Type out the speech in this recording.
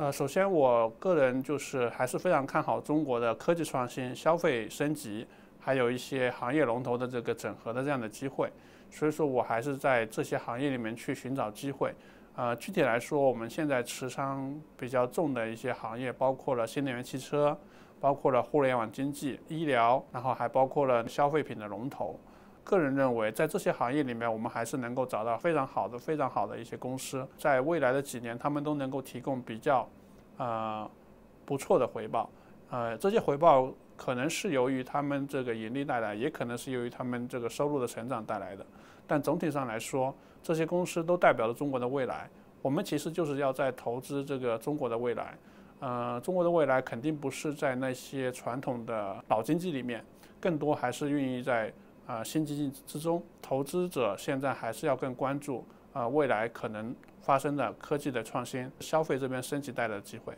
呃，首先我个人就是还是非常看好中国的科技创新、消费升级，还有一些行业龙头的这个整合的这样的机会，所以说我还是在这些行业里面去寻找机会。呃，具体来说，我们现在持仓比较重的一些行业包括了新能源汽车，包括了互联网经济、医疗，然后还包括了消费品的龙头。个人认为，在这些行业里面，我们还是能够找到非常好的、非常好的一些公司，在未来的几年，他们都能够提供比较，呃，不错的回报。呃，这些回报可能是由于他们这个盈利带来，也可能是由于他们这个收入的成长带来的。但总体上来说，这些公司都代表了中国的未来。我们其实就是要在投资这个中国的未来。呃，中国的未来肯定不是在那些传统的老经济里面，更多还是孕育在。啊新基金之中，投资者现在还是要更关注，啊未来可能发生的科技的创新、消费这边升级带来的机会。